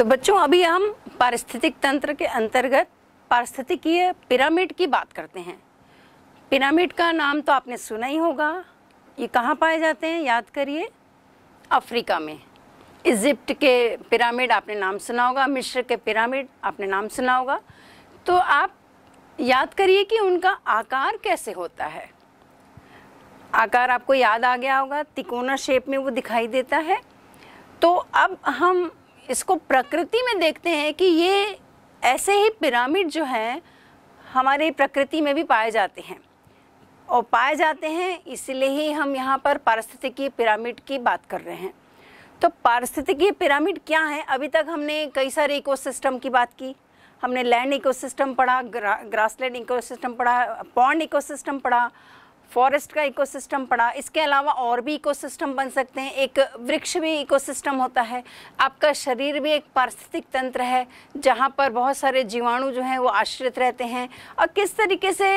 तो बच्चों अभी हम पारिस्थितिक तंत्र के अंतर्गत पारिस्थितिकीय पिरामिड की बात करते हैं पिरामिड का नाम तो आपने सुना ही होगा ये कहाँ पाए जाते हैं याद करिए अफ्रीका में इजिप्ट के पिरामिड आपने नाम सुना होगा मिश्र के पिरामिड आपने नाम सुना होगा तो आप याद करिए कि उनका आकार कैसे होता है आकार आपको याद आ गया होगा तिकोना शेप में वो दिखाई देता है तो अब हम इसको प्रकृति में देखते हैं कि ये ऐसे ही पिरामिड जो हैं हमारे प्रकृति में भी पाए जाते हैं और पाए जाते हैं इसलिए ही हम यहाँ पर पारिस्थितिकीय पिरामिड की बात कर रहे हैं तो पारिस्थितिकी पिरामिड क्या है अभी तक हमने कई सारे इकोसिस्टम की बात की हमने लैंड इकोसिस्टम पढ़ा ग्रा, ग्रासलैंड इकोसिस्टम पढ़ा पॉन्ड इकोसिस्टम पढ़ा फॉरेस्ट का इकोसिस्टम पड़ा इसके अलावा और भी इकोसिस्टम बन सकते हैं एक वृक्ष भी इकोसिस्टम होता है आपका शरीर भी एक पारिस्थितिक तंत्र है जहाँ पर बहुत सारे जीवाणु जो हैं वो आश्रित रहते हैं और किस तरीके से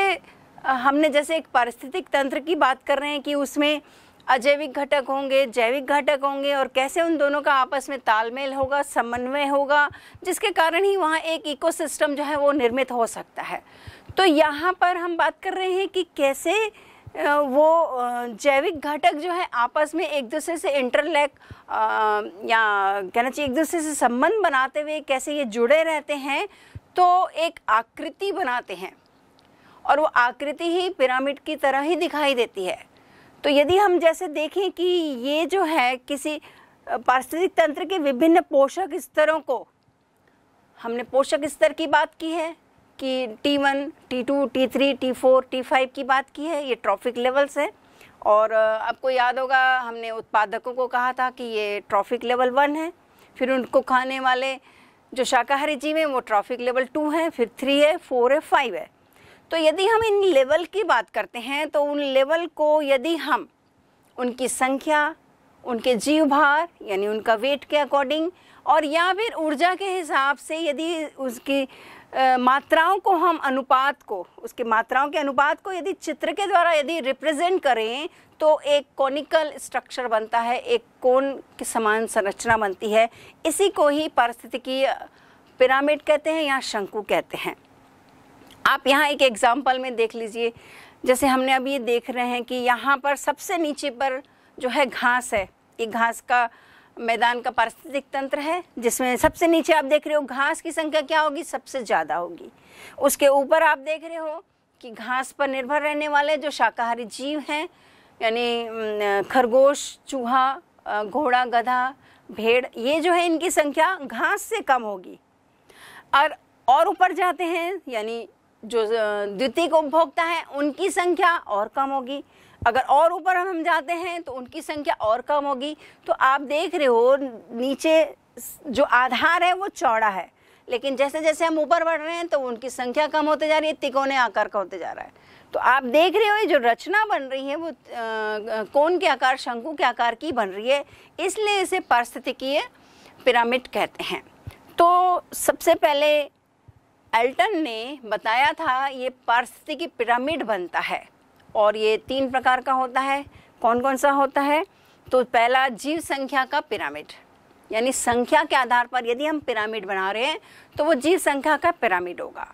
हमने जैसे एक पारिस्थितिक तंत्र की बात कर रहे हैं कि उसमें अजैविक घटक होंगे जैविक घटक होंगे और कैसे उन दोनों का आपस में तालमेल होगा समन्वय होगा जिसके कारण ही वहाँ एक इकोसिस्टम जो है वो निर्मित हो सकता है तो यहाँ पर हम बात कर रहे हैं कि कैसे वो जैविक घटक जो है आपस में एक दूसरे से इंटरलैक या कहना चाहिए एक दूसरे से संबंध बनाते हुए कैसे ये जुड़े रहते हैं तो एक आकृति बनाते हैं और वो आकृति ही पिरामिड की तरह ही दिखाई देती है तो यदि हम जैसे देखें कि ये जो है किसी पारिस्थितिक तंत्र के विभिन्न पोषक स्तरों को हमने पोषक स्तर की बात की है कि T one T two T three T four T five की बात की है ये ट्रॉफिक लेवल्स है और आपको याद होगा हमने उत्पादकों को कहा था कि ये ट्रॉफिक लेवल वन है फिर उनको खाने वाले जो शाकाहारी जीव हैं वो ट्रॉफिक लेवल टू हैं फिर थ्री है फोर है फाइव है तो यदि हम इन लेवल की बात करते हैं तो उन लेवल को यदि हम उनकी संख्या उनके जीव भार यानी उनका वेट के अकॉर्डिंग और या फिर ऊर्जा के हिसाब से यदि उसकी मात्राओं को हम अनुपात को उसके मात्राओं के अनुपात को यदि चित्र के द्वारा यदि रिप्रेजेंट करें तो एक कॉनिकल स्ट्रक्चर बनता है एक कोन के समान संरचना बनती है इसी को ही पारिस्थितिकीय पिरामिड कहते हैं या शंकु कहते हैं आप यहाँ एक एग्जाम्पल में देख लीजिए जैसे हमने अभी ये देख रहे हैं कि यहाँ पर सबसे नीचे पर जो है घास है ये घास का मैदान का पारिस्थितिक तंत्र है जिसमें सबसे नीचे आप देख रहे हो घास की संख्या क्या होगी सबसे ज़्यादा होगी उसके ऊपर आप देख रहे हो कि घास पर निर्भर रहने वाले जो शाकाहारी जीव हैं यानी खरगोश चूहा घोड़ा गधा भेड़ ये जो है इनकी संख्या घास से कम होगी और और ऊपर जाते हैं यानी जो द्वितीय उपभोक्ता है उनकी संख्या और कम होगी अगर और ऊपर हम जाते हैं तो उनकी संख्या और कम होगी तो आप देख रहे हो नीचे जो आधार है वो चौड़ा है लेकिन जैसे जैसे हम ऊपर बढ़ रहे हैं तो उनकी संख्या कम होते जा रही है तिकोने आकार का होते जा रहा है तो आप देख रहे हो ये जो रचना बन रही है वो कौन के आकार शंकु के आकार की बन रही है इसलिए इसे पारिस्थितिकीय पिरामिड कहते हैं तो सबसे पहले एल्टन ने बताया था ये पारिस्थितिकी पिरामिड बनता है और ये तीन प्रकार का होता है कौन कौन सा होता है तो पहला जीव संख्या का पिरामिड यानी संख्या के आधार पर यदि हम पिरामिड बना रहे हैं तो वो जीव संख्या का पिरामिड होगा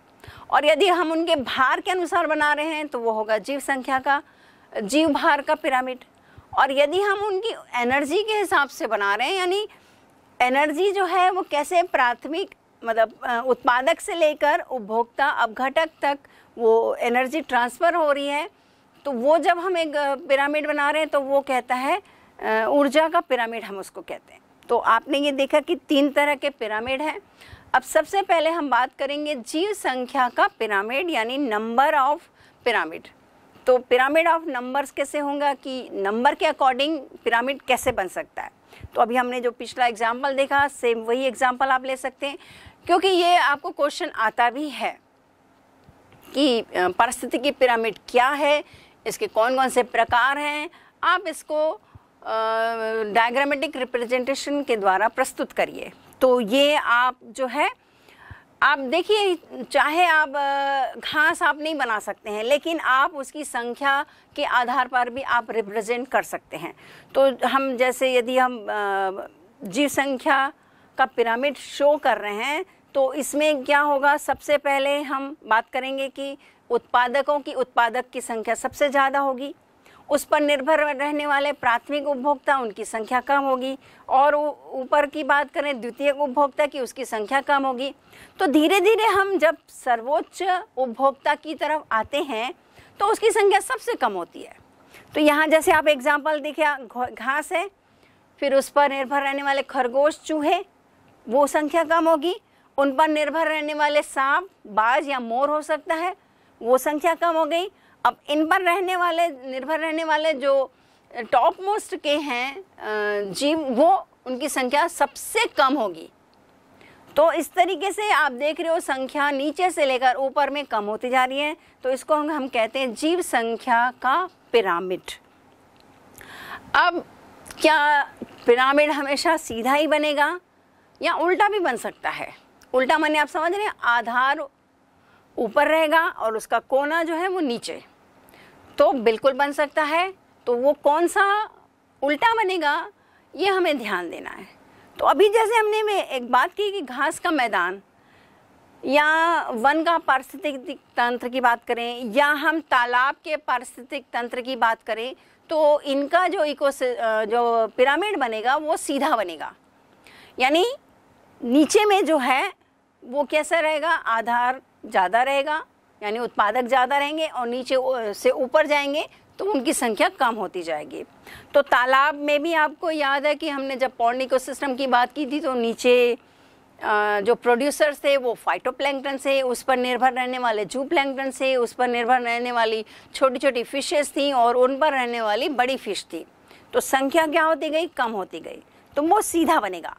और यदि हम उनके भार के अनुसार बना रहे हैं तो वो होगा जीव संख्या का जीव भार का पिरामिड और यदि हम उनकी एनर्जी के हिसाब से बना रहे हैं यानी एनर्जी जो है वो कैसे प्राथमिक मतलब उत्पादक से लेकर उपभोक्ता अपघटक तक वो एनर्जी ट्रांसफ़र हो रही है तो वो जब हम एक पिरामिड बना रहे हैं तो वो कहता है ऊर्जा का पिरामिड हम उसको कहते हैं तो आपने ये देखा कि तीन तरह के पिरामिड हैं अब सबसे पहले हम बात करेंगे जीव संख्या का पिरामिड यानी नंबर ऑफ पिरामिड तो पिरामिड ऑफ नंबर्स कैसे होगा कि नंबर के अकॉर्डिंग पिरामिड कैसे बन सकता है तो अभी हमने जो पिछला एग्जाम्पल देखा सेम वही एग्जाम्पल आप ले सकते हैं क्योंकि ये आपको क्वेश्चन आता भी है कि परिस्थिति की पिरामिड क्या है इसके कौन कौन से प्रकार हैं आप इसको डायग्रामेटिक रिप्रेजेंटेशन के द्वारा प्रस्तुत करिए तो ये आप जो है आप देखिए चाहे आप घास आप नहीं बना सकते हैं लेकिन आप उसकी संख्या के आधार पर भी आप रिप्रेजेंट कर सकते हैं तो हम जैसे यदि हम जीव संख्या का पिरामिड शो कर रहे हैं तो इसमें क्या होगा सबसे पहले हम बात करेंगे कि उत्पादकों की उत्पादक की संख्या सबसे ज़्यादा होगी उस पर निर्भर रहने वाले प्राथमिक उपभोक्ता उनकी संख्या कम होगी और ऊपर की बात करें द्वितीय उपभोक्ता की उसकी संख्या कम होगी तो धीरे धीरे हम जब सर्वोच्च उपभोक्ता की तरफ आते हैं तो उसकी संख्या सबसे कम होती है तो यहाँ जैसे आप एग्जाम्पल देखिए घास है फिर उस पर निर्भर रहने वाले खरगोश चूहे वो संख्या कम होगी उन पर निर्भर रहने वाले सांप बाज या मोर हो सकता है वो संख्या कम हो गई अब इन पर रहने वाले निर्भर रहने वाले जो टॉप मोस्ट के हैं जीव वो उनकी संख्या सबसे कम होगी तो इस तरीके से आप देख रहे हो संख्या नीचे से लेकर ऊपर में कम होती जा रही है तो इसको हम कहते हैं जीव संख्या का पिरामिड अब क्या पिरामिड हमेशा सीधा ही बनेगा या उल्टा भी बन सकता है उल्टा मैंने आप समझ रहे हैं आधार ऊपर रहेगा और उसका कोना जो है वो नीचे तो बिल्कुल बन सकता है तो वो कौन सा उल्टा बनेगा ये हमें ध्यान देना है तो अभी जैसे हमने में एक बात की कि घास का मैदान या वन का पारिस्थितिक तंत्र की बात करें या हम तालाब के पारिस्थितिक तंत्र की बात करें तो इनका जो इको जो पिरामिड बनेगा वो सीधा बनेगा यानी नीचे में जो है वो कैसा रहेगा आधार ज़्यादा रहेगा यानी उत्पादक ज़्यादा रहेंगे और नीचे से ऊपर जाएंगे तो उनकी संख्या कम होती जाएगी तो तालाब में भी आपको याद है कि हमने जब पौंड इकोसिस्टम की बात की थी तो नीचे जो प्रोड्यूसर्स थे वो फाइटोप्लैंकटन से उस पर निर्भर रहने वाले जू प्लैंकटन से उस पर निर्भर रहने वाली छोटी छोटी फिशेस थी और उन पर रहने वाली बड़ी फिश थी तो संख्या क्या होती गई कम होती गई तो वो सीधा बनेगा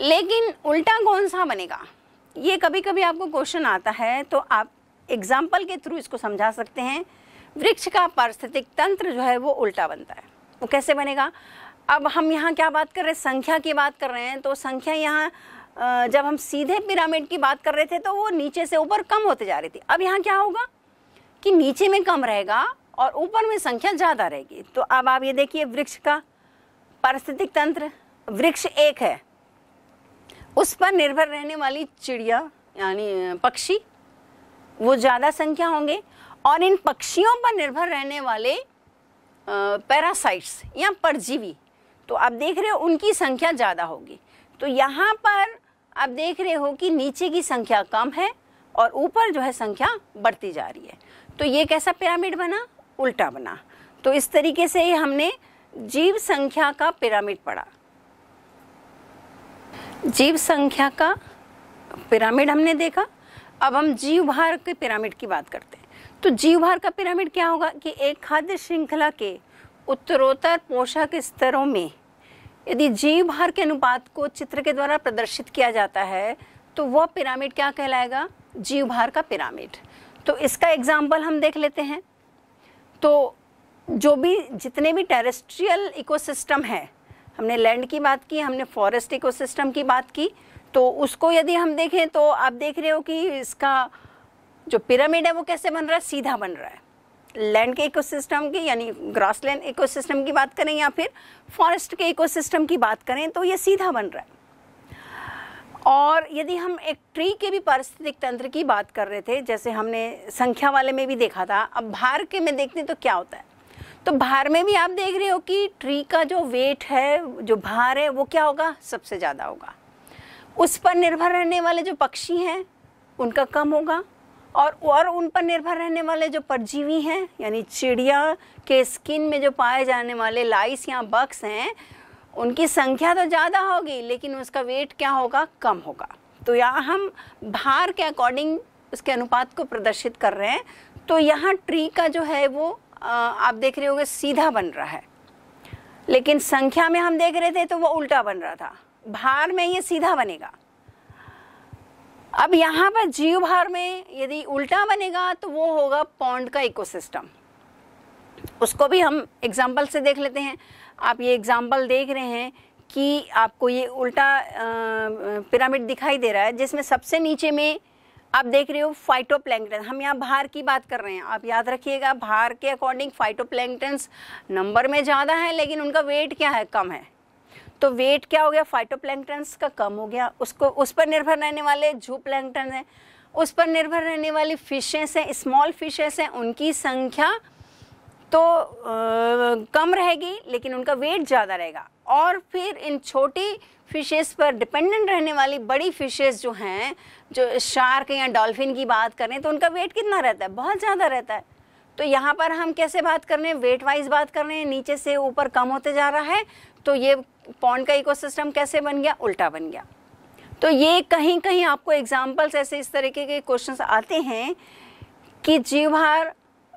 लेकिन उल्टा कौन सा बनेगा ये कभी कभी आपको क्वेश्चन आता है तो आप एग्जाम्पल के थ्रू इसको समझा सकते हैं वृक्ष का पारिस्थितिक तंत्र जो है वो उल्टा बनता है वो कैसे बनेगा अब हम यहाँ क्या बात कर रहे हैं संख्या की बात कर रहे हैं तो संख्या यहाँ जब हम सीधे पिरामिड की बात कर रहे थे तो वो नीचे से ऊपर कम होते जा रही थी अब यहाँ क्या होगा कि नीचे में कम रहेगा और ऊपर में संख्या ज़्यादा रहेगी तो अब आप ये देखिए वृक्ष का पारिस्थितिक तंत्र वृक्ष एक है उस पर निर्भर रहने वाली चिड़िया यानी पक्षी वो ज़्यादा संख्या होंगे और इन पक्षियों पर निर्भर रहने वाले पैरासाइट्स या परजीवी तो आप देख रहे हो उनकी संख्या ज़्यादा होगी तो यहाँ पर आप देख रहे हो कि नीचे की संख्या कम है और ऊपर जो है संख्या बढ़ती जा रही है तो ये कैसा पिरामिड बना उल्टा बना तो इस तरीके से हमने जीव संख्या का पिरामिड पढ़ा जीव संख्या का पिरामिड हमने देखा अब हम जीव भार के पिरामिड की बात करते हैं तो जीव भार का पिरामिड क्या होगा कि एक खाद्य श्रृंखला के उत्तरोत्तर पोषक स्तरों में यदि जीव भार के अनुपात को चित्र के द्वारा प्रदर्शित किया जाता है तो वह पिरामिड क्या कहलाएगा जीव भार का पिरामिड तो इसका एग्जाम्पल हम देख लेते हैं तो जो भी जितने भी टेरेस्ट्रियल इकोसिस्टम है हमने लैंड की बात की हमने फॉरेस्ट इको की बात की तो उसको यदि हम देखें तो आप देख रहे हो कि इसका जो पिरामिड है वो कैसे बन रहा है सीधा बन रहा है लैंड के इकोसिस्टम की यानी ग्रासलैंड इकोसिस्टम की बात करें या फिर फॉरेस्ट के इकोसिस्टम की बात करें तो ये सीधा बन रहा है और यदि हम एक ट्री के भी पारिस्थितिक तंत्र की बात कर रहे थे जैसे हमने संख्या वाले में भी देखा था अब भार के में देखते तो क्या होता है तो भार में भी आप देख रहे हो कि ट्री का जो वेट है जो भार है वो क्या होगा सबसे ज़्यादा होगा उस पर निर्भर रहने वाले जो पक्षी हैं उनका कम होगा और और उन पर निर्भर रहने वाले जो परजीवी हैं यानी चिड़िया के स्किन में जो पाए जाने वाले लाइस या बक्स हैं उनकी संख्या तो ज़्यादा होगी लेकिन उसका वेट क्या होगा कम होगा तो यहाँ हम भार के अकॉर्डिंग उसके अनुपात को प्रदर्शित कर रहे हैं तो यहाँ ट्री का जो है वो आप देख रहे होंगे सीधा बन रहा है लेकिन संख्या में हम देख रहे थे तो वो उल्टा बन रहा था भार में ये सीधा बनेगा अब यहाँ पर जीव भार में यदि उल्टा बनेगा तो वो होगा पौंड का इकोसिस्टम उसको भी हम एग्जाम्पल से देख लेते हैं आप ये एग्जाम्पल देख रहे हैं कि आपको ये उल्टा पिरामिड दिखाई दे रहा है जिसमें सबसे नीचे में आप देख रहे हो फाइटोप्लैंकटन हम यहाँ भार की बात कर रहे हैं आप याद रखिएगा भार के अकॉर्डिंग फाइटोप्लैंकटन्स नंबर में ज़्यादा है लेकिन उनका वेट क्या है कम है तो वेट क्या हो गया फाइटोप्लैंकटन्स का कम हो गया उसको उस पर निर्भर रहने वाले जू प्लैंकटन हैं उस पर निर्भर रहने वाली फिशेस हैं स्मॉल फिशेस हैं उनकी संख्या तो आ, कम रहेगी लेकिन उनका वेट ज़्यादा रहेगा और फिर इन छोटी फिशेस पर डिपेंडेंट रहने वाली बड़ी फिशेस जो हैं जो शार्क या डॉल्फिन की बात करें तो उनका वेट कितना रहता है बहुत ज़्यादा रहता है तो यहाँ पर हम कैसे बात कर रहे हैं वेट वाइज बात कर रहे हैं नीचे से ऊपर कम होते जा रहा है तो ये पॉन्ड का इकोसिस्टम कैसे बन गया उल्टा बन गया तो ये कहीं कहीं आपको एग्जाम्पल्स ऐसे इस तरीके के क्वेश्चन आते हैं कि जीवहार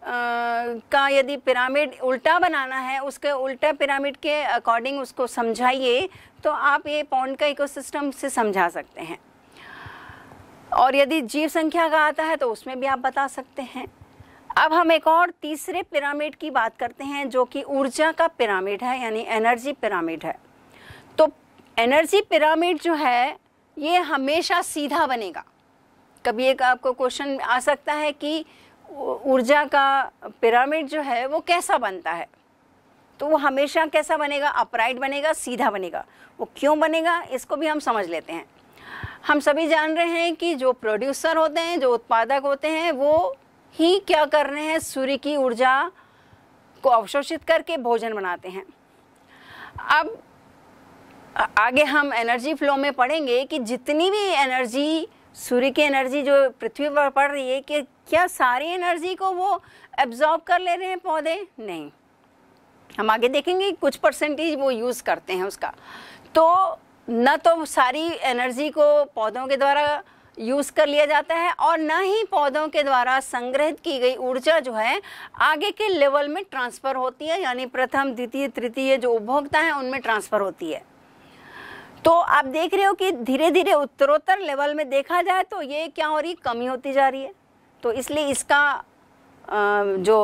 का यदि पिरामिड उल्टा बनाना है उसके उल्टा पिरामिड के अकॉर्डिंग उसको समझाइए तो आप ये पौंड का इकोसिस्टम से समझा सकते हैं और यदि जीव संख्या का आता है तो उसमें भी आप बता सकते हैं अब हम एक और तीसरे पिरामिड की बात करते हैं जो कि ऊर्जा का पिरामिड है यानी एनर्जी पिरामिड है तो एनर्जी पिरामिड जो है ये हमेशा सीधा बनेगा कभी एक आपको क्वेश्चन आ सकता है कि ऊर्जा का पिरामिड जो है वो कैसा बनता है तो वो हमेशा कैसा बनेगा अपराइट बनेगा सीधा बनेगा वो क्यों बनेगा इसको भी हम समझ लेते हैं हम सभी जान रहे हैं कि जो प्रोड्यूसर होते हैं जो उत्पादक होते हैं वो ही क्या कर रहे हैं सूर्य की ऊर्जा को अवशोषित करके भोजन बनाते हैं अब आगे हम एनर्जी फ्लो में पढ़ेंगे कि जितनी भी एनर्जी सूर्य की एनर्जी जो पृथ्वी पर पड़ रही है कि क्या सारी एनर्जी को वो एब्जॉर्ब कर ले रहे हैं पौधे नहीं हम आगे देखेंगे कुछ परसेंटेज वो यूज़ करते हैं उसका तो न तो सारी एनर्जी को पौधों के द्वारा यूज़ कर लिया जाता है और न ही पौधों के द्वारा संग्रहित की गई ऊर्जा जो है आगे के लेवल में ट्रांसफ़र होती है यानी प्रथम द्वितीय तृतीय जो उपभोक्ता हैं उनमें ट्रांसफ़र होती है तो आप देख रहे हो कि धीरे धीरे उत्तरोत्तर लेवल में देखा जाए तो ये क्या हो रही कमी होती जा रही है तो इसलिए इसका जो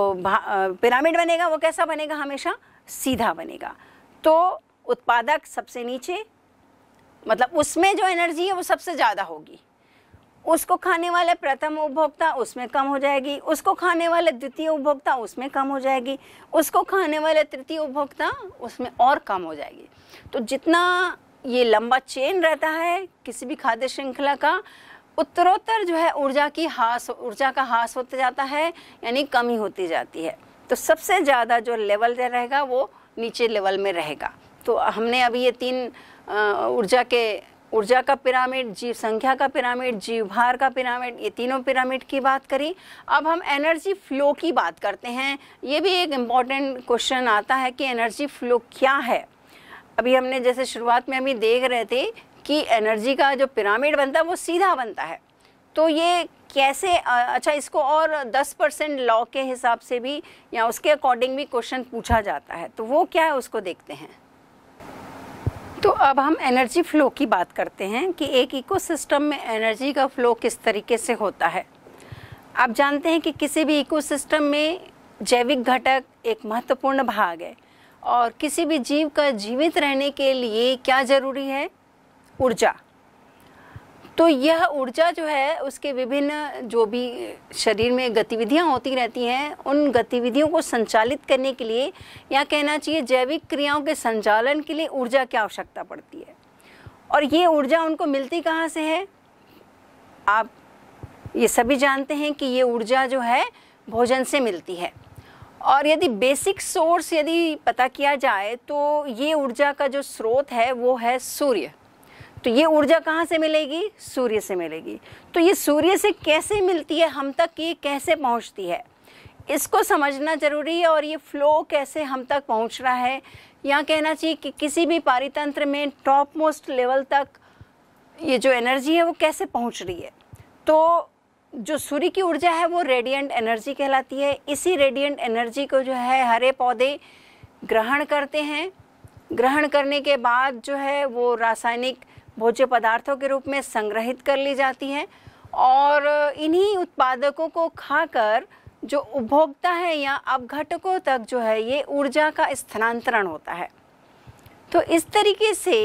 पिरामिड बनेगा वो कैसा बनेगा हमेशा सीधा बनेगा तो उत्पादक सबसे नीचे मतलब उसमें जो एनर्जी है वो सबसे ज़्यादा होगी उसको खाने वाले प्रथम उपभोक्ता उसमें कम हो जाएगी उसको खाने वाले द्वितीय उपभोक्ता उसमें कम हो जाएगी उसको खाने वाले तृतीय उपभोक्ता उसमें और कम हो जाएगी तो जितना ये लंबा चेन रहता है किसी भी खाद्य श्रृंखला का उत्तरोत्तर जो है ऊर्जा की हास ऊर्जा का हास होता जाता है यानी कमी होती जाती है तो सबसे ज़्यादा जो लेवल रहेगा वो नीचे लेवल में रहेगा तो हमने अभी ये तीन ऊर्जा के ऊर्जा का पिरामिड जीव संख्या का पिरामिड जीव भार का पिरामिड ये तीनों पिरामिड की बात करी अब हम एनर्जी फ्लो की बात करते हैं ये भी एक इम्पॉर्टेंट क्वेश्चन आता है कि एनर्जी फ्लो क्या है अभी हमने जैसे शुरुआत में हम देख रहे थे कि एनर्जी का जो पिरामिड बनता है वो सीधा बनता है तो ये कैसे अच्छा इसको और 10 परसेंट लॉ के हिसाब से भी या उसके अकॉर्डिंग भी क्वेश्चन पूछा जाता है तो वो क्या है उसको देखते हैं तो अब हम एनर्जी फ्लो की बात करते हैं कि एक इकोसिस्टम में एनर्जी का फ्लो किस तरीके से होता है आप जानते हैं कि किसी भी इकोसिस्टम में जैविक घटक एक महत्वपूर्ण भाग है और किसी भी जीव का जीवित रहने के लिए क्या ज़रूरी है ऊर्जा तो यह ऊर्जा जो है उसके विभिन्न जो भी शरीर में गतिविधियां होती रहती हैं उन गतिविधियों को संचालित करने के लिए या कहना चाहिए जैविक क्रियाओं के संचालन के लिए ऊर्जा की आवश्यकता पड़ती है और ये ऊर्जा उनको मिलती कहाँ से है आप ये सभी जानते हैं कि ये ऊर्जा जो है भोजन से मिलती है और यदि बेसिक सोर्स यदि पता किया जाए तो ये ऊर्जा का जो स्रोत है वो है सूर्य तो ये ऊर्जा कहाँ से मिलेगी सूर्य से मिलेगी तो ये सूर्य से कैसे मिलती है हम तक ये कैसे पहुँचती है इसको समझना ज़रूरी है और ये फ्लो कैसे हम तक पहुँच रहा है यहाँ कहना चाहिए कि किसी भी पारितंत्र में टॉप मोस्ट लेवल तक ये जो एनर्जी है वो कैसे पहुँच रही है तो जो सूर्य की ऊर्जा है वो रेडियंट एनर्जी कहलाती है इसी रेडियंट एनर्जी को जो है हरे पौधे ग्रहण करते हैं ग्रहण करने के बाद जो है वो रासायनिक भोज्य पदार्थों के रूप में संग्रहित कर ली जाती है और इन्हीं उत्पादकों को खाकर जो उपभोक्ता है या अवघटकों तक जो है ये ऊर्जा का स्थानांतरण होता है तो इस तरीके से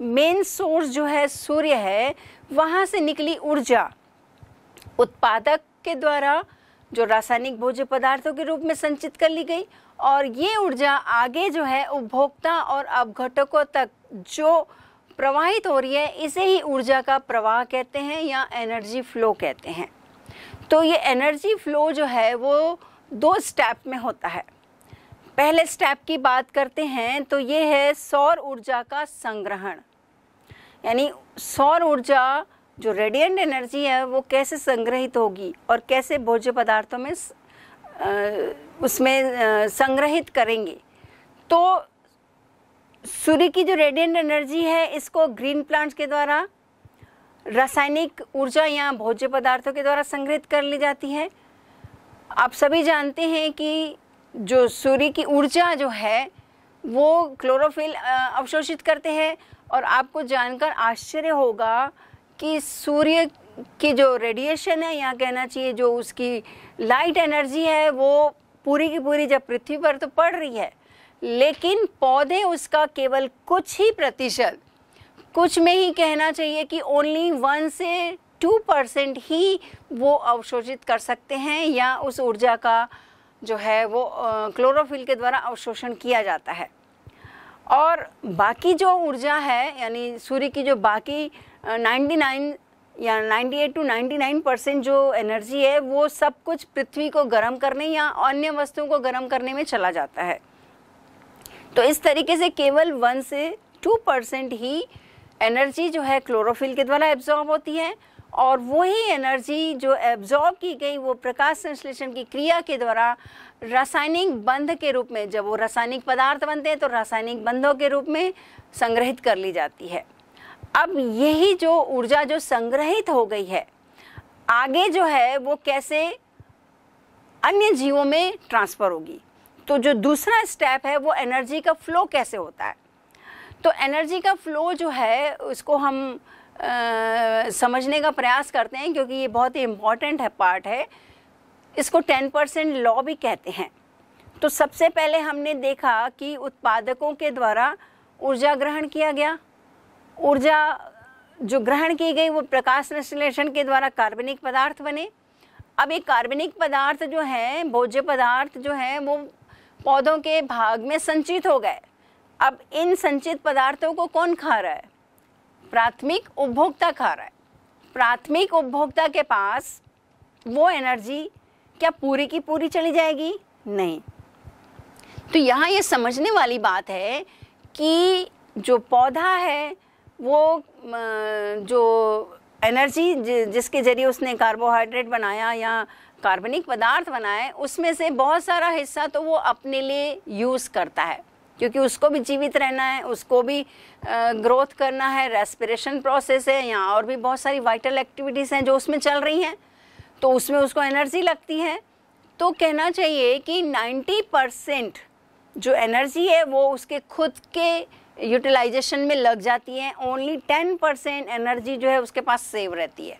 मेन सोर्स जो है सूर्य है वहाँ से निकली ऊर्जा उत्पादक के द्वारा जो रासायनिक भोज्य पदार्थों के रूप में संचित कर ली गई और ये ऊर्जा आगे जो है उपभोक्ता और अवघटकों तक जो प्रवाहित हो रही है इसे ही ऊर्जा का प्रवाह कहते हैं या एनर्जी फ्लो कहते हैं तो ये एनर्जी फ्लो जो है वो दो स्टेप में होता है पहले स्टेप की बात करते हैं तो ये है सौर ऊर्जा का संग्रहण यानी सौर ऊर्जा जो रेडिएंट एनर्जी है वो कैसे संग्रहित होगी और कैसे भोज्य पदार्थों में उसमें संग्रहित करेंगे तो सूर्य की जो रेडिएंट एनर्जी है इसको ग्रीन प्लांट्स के द्वारा रासायनिक ऊर्जा या भोज्य पदार्थों के द्वारा संग्रहित कर ली जाती है आप सभी जानते हैं कि जो सूर्य की ऊर्जा जो है वो क्लोरोफिल अवशोषित करते हैं और आपको जानकर आश्चर्य होगा कि सूर्य की जो रेडिएशन है या कहना चाहिए जो उसकी लाइट एनर्जी है वो पूरी की पूरी जब पृथ्वी पर तो पड़ रही है लेकिन पौधे उसका केवल कुछ ही प्रतिशत कुछ में ही कहना चाहिए कि ओनली वन से टू परसेंट ही वो अवशोषित कर सकते हैं या उस ऊर्जा का जो है वो क्लोरोफिल के द्वारा अवशोषण किया जाता है और बाकी जो ऊर्जा है यानी सूर्य की जो बाकी 99 या 98 टू 99 परसेंट जो एनर्जी है वो सब कुछ पृथ्वी को गर्म करने या अन्य वस्तुओं को गर्म करने में चला जाता है तो इस तरीके से केवल वन से टू परसेंट ही एनर्जी जो है क्लोरोफिल के द्वारा एब्जॉर्ब होती है और वही एनर्जी जो एब्जॉर्ब की गई वो प्रकाश संश्लेषण की क्रिया के द्वारा रासायनिक बंध के रूप में जब वो रासायनिक पदार्थ बनते हैं तो रासायनिक बंधों के रूप में संग्रहित कर ली जाती है अब यही जो ऊर्जा जो संग्रहित हो गई है आगे जो है वो कैसे अन्य जीवों में ट्रांसफ़र होगी तो जो दूसरा स्टेप है वो एनर्जी का फ्लो कैसे होता है तो एनर्जी का फ्लो जो है उसको हम आ, समझने का प्रयास करते हैं क्योंकि ये बहुत ही इम्पॉर्टेंट है पार्ट है इसको टेन परसेंट लॉ भी कहते हैं तो सबसे पहले हमने देखा कि उत्पादकों के द्वारा ऊर्जा ग्रहण किया गया ऊर्जा जो ग्रहण की गई वो प्रकाश संश्लेषण के द्वारा कार्बनिक पदार्थ बने अब ये कार्बनिक पदार्थ जो है भोज्य पदार्थ जो है वो पौधों के भाग में संचित हो गए अब इन संचित पदार्थों को कौन खा रहा है प्राथमिक उपभोक्ता खा रहा है प्राथमिक उपभोक्ता के पास वो एनर्जी क्या पूरी की पूरी चली जाएगी नहीं तो यहाँ ये समझने वाली बात है कि जो पौधा है वो जो एनर्जी जिसके जरिए उसने कार्बोहाइड्रेट बनाया या कार्बनिक पदार्थ बनाए उसमें से बहुत सारा हिस्सा तो वो अपने लिए यूज़ करता है क्योंकि उसको भी जीवित रहना है उसको भी ग्रोथ करना है रेस्पिरेशन प्रोसेस है या और भी बहुत सारी वाइटल एक्टिविटीज़ हैं जो उसमें चल रही हैं तो उसमें उसको एनर्जी लगती है तो कहना चाहिए कि 90 परसेंट जो एनर्जी है वो उसके खुद के यूटिलाइजेशन में लग जाती है ओनली 10 परसेंट एनर्जी जो है उसके पास सेव रहती है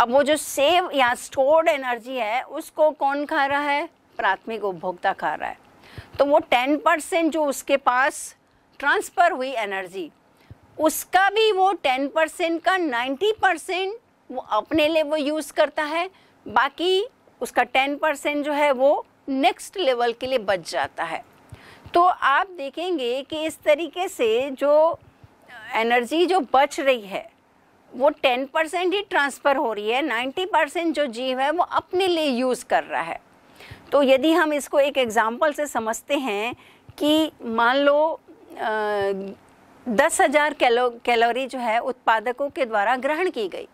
अब वो जो सेव या स्टोर्ड एनर्जी है उसको कौन खा रहा है प्राथमिक उपभोक्ता खा रहा है तो वो 10 परसेंट जो उसके पास ट्रांसफ़र हुई एनर्जी उसका भी वो 10 परसेंट का 90 परसेंट वो अपने लिए वो यूज़ करता है बाकी उसका टेन परसेंट जो है वो नेक्स्ट लेवल के लिए बच जाता है तो आप देखेंगे कि इस तरीके से जो एनर्जी जो बच रही है वो टेन परसेंट ही ट्रांसफ़र हो रही है नाइन्टी परसेंट जो जीव है वो अपने लिए यूज़ कर रहा है तो यदि हम इसको एक एग्ज़ाम्पल से समझते हैं कि मान लो दस हज़ार कैलो कैलोरी जो है उत्पादकों के द्वारा ग्रहण की गई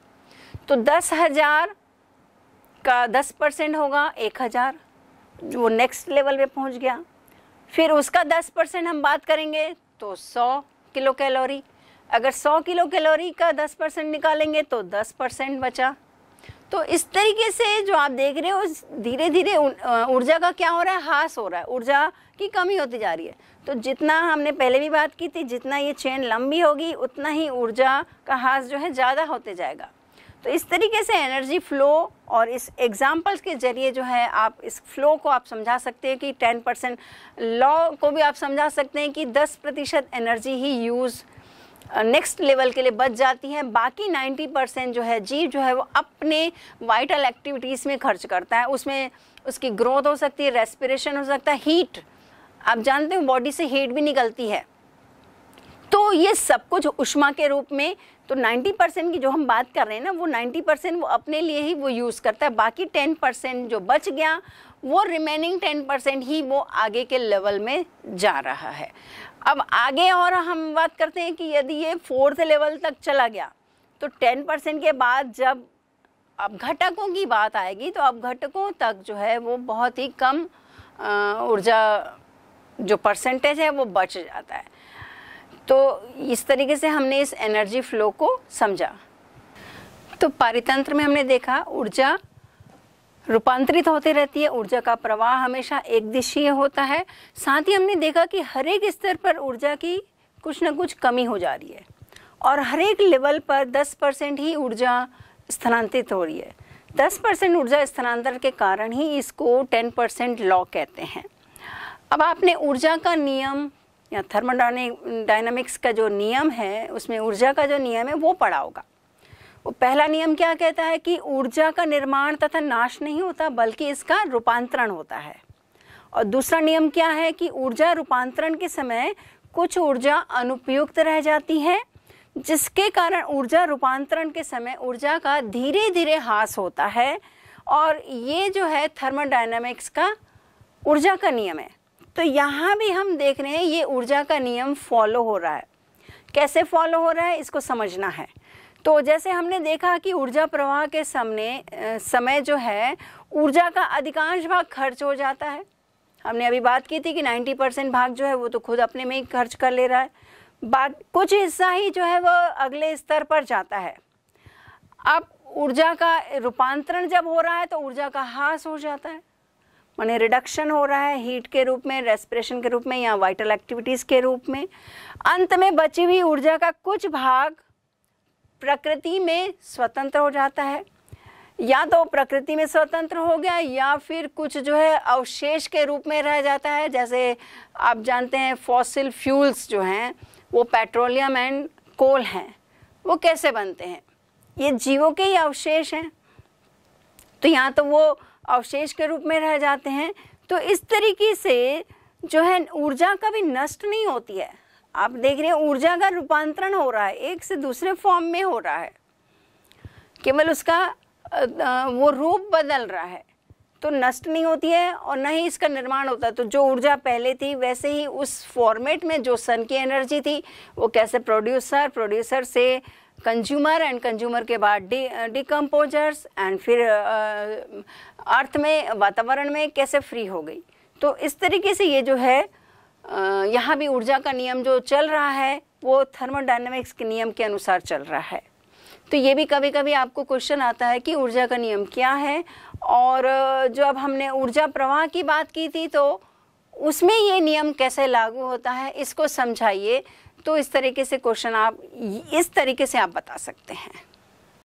तो दस हजार का दस परसेंट होगा एक हज़ार वो नेक्स्ट लेवल पे पहुंच गया फिर उसका दस परसेंट हम बात करेंगे तो सौ किलो कैलोरी अगर सौ किलो कैलोरी का दस परसेंट निकालेंगे तो दस परसेंट बचा तो इस तरीके से जो आप देख रहे हो धीरे धीरे ऊर्जा का क्या हो रहा है हास हो रहा है ऊर्जा की कमी होती जा रही है तो जितना हमने पहले भी बात की थी जितना ये चेन लंबी होगी उतना ही ऊर्जा का हास जो है ज़्यादा होते जाएगा तो इस तरीके से एनर्जी फ्लो और इस एग्जाम्पल्स के जरिए जो है आप इस फ्लो को आप समझा सकते हैं कि 10 परसेंट लॉ को भी आप समझा सकते हैं कि 10 प्रतिशत एनर्जी ही यूज़ नेक्स्ट लेवल के लिए बच जाती है बाकी 90 परसेंट जो है जीव जो है वो अपने वाइटल एक्टिविटीज़ में खर्च करता है उसमें उसकी ग्रोथ हो सकती है रेस्पिरेशन हो सकता है हीट आप जानते हो बॉडी से हीट भी निकलती है तो ये सब कुछ उष्मा के रूप में तो 90 परसेंट की जो हम बात कर रहे हैं ना वो 90 परसेंट वो अपने लिए ही वो यूज़ करता है बाकी 10 परसेंट जो बच गया वो रिमेनिंग 10 परसेंट ही वो आगे के लेवल में जा रहा है अब आगे और हम बात करते हैं कि यदि ये फोर्थ लेवल तक चला गया तो 10 परसेंट के बाद जब अब घटकों की बात आएगी तो अब घटकों तक जो है वो बहुत ही कम ऊर्जा जो परसेंटेज है वो बच जाता है तो इस तरीके से हमने इस एनर्जी फ्लो को समझा तो पारितंत्र में हमने देखा ऊर्जा रूपांतरित होती रहती है ऊर्जा का प्रवाह हमेशा एक दिशीय होता है साथ ही हमने देखा कि हर एक स्तर पर ऊर्जा की कुछ ना कुछ कमी हो जा रही है और हर एक लेवल पर 10 परसेंट ही ऊर्जा स्थानांतरित हो रही है 10 परसेंट ऊर्जा स्थानांतरण के कारण ही इसको 10 परसेंट लॉ कहते हैं अब आपने ऊर्जा का नियम या डायनामिक्स का जो नियम है उसमें ऊर्जा का जो नियम है वो पड़ा होगा वो पहला नियम क्या कहता है कि ऊर्जा का निर्माण तथा नाश नहीं होता बल्कि इसका रूपांतरण होता है और दूसरा नियम क्या है कि ऊर्जा रूपांतरण के समय कुछ ऊर्जा अनुपयुक्त रह जाती है जिसके कारण ऊर्जा रूपांतरण के समय ऊर्जा का धीरे धीरे हास होता है और ये जो है थर्मोडाइनमिक्स का ऊर्जा का नियम है तो यहाँ भी हम देख रहे हैं ये ऊर्जा का नियम फॉलो हो रहा है कैसे फॉलो हो रहा है इसको समझना है तो जैसे हमने देखा कि ऊर्जा प्रवाह के सामने समय जो है ऊर्जा का अधिकांश भाग खर्च हो जाता है हमने अभी बात की थी कि 90 परसेंट भाग जो है वो तो खुद अपने में ही खर्च कर ले रहा है बात कुछ हिस्सा ही जो है वह अगले स्तर पर जाता है अब ऊर्जा का रूपांतरण जब हो रहा है तो ऊर्जा का हास हो जाता है माने रिडक्शन हो रहा है हीट के रूप में रेस्पिरेशन के रूप में या वाइटल एक्टिविटीज़ के रूप में अंत में बची हुई ऊर्जा का कुछ भाग प्रकृति में स्वतंत्र हो जाता है या तो प्रकृति में स्वतंत्र हो गया या फिर कुछ जो है अवशेष के रूप में रह जाता है जैसे आप जानते हैं फॉसिल फ्यूल्स जो हैं वो पेट्रोलियम एंड कोल हैं वो कैसे बनते हैं ये जीवों के ही अवशेष हैं तो यहाँ तो वो अवशेष के रूप में रह जाते हैं तो इस तरीके से जो है ऊर्जा कभी नष्ट नहीं होती है आप देख रहे हैं ऊर्जा का रूपांतरण हो रहा है एक से दूसरे फॉर्म में हो रहा है केवल उसका वो रूप बदल रहा है तो नष्ट नहीं होती है और न ही इसका निर्माण होता है तो जो ऊर्जा पहले थी वैसे ही उस फॉर्मेट में जो सन की एनर्जी थी वो कैसे प्रोड्यूसर प्रोड्यूसर से कंज्यूमर एंड कंज्यूमर के बाद डी डिकम्पोजर्स एंड फिर अर्थ uh, में वातावरण में कैसे फ्री हो गई तो इस तरीके से ये जो है uh, यहाँ भी ऊर्जा का नियम जो चल रहा है वो थर्मोडाइनमिक्स के नियम के अनुसार चल रहा है तो ये भी कभी कभी आपको क्वेश्चन आता है कि ऊर्जा का नियम क्या है और uh, जो अब हमने ऊर्जा प्रवाह की बात की थी तो उसमें ये नियम कैसे लागू होता है इसको समझाइए तो इस तरीके से क्वेश्चन आप इस तरीके से आप बता सकते हैं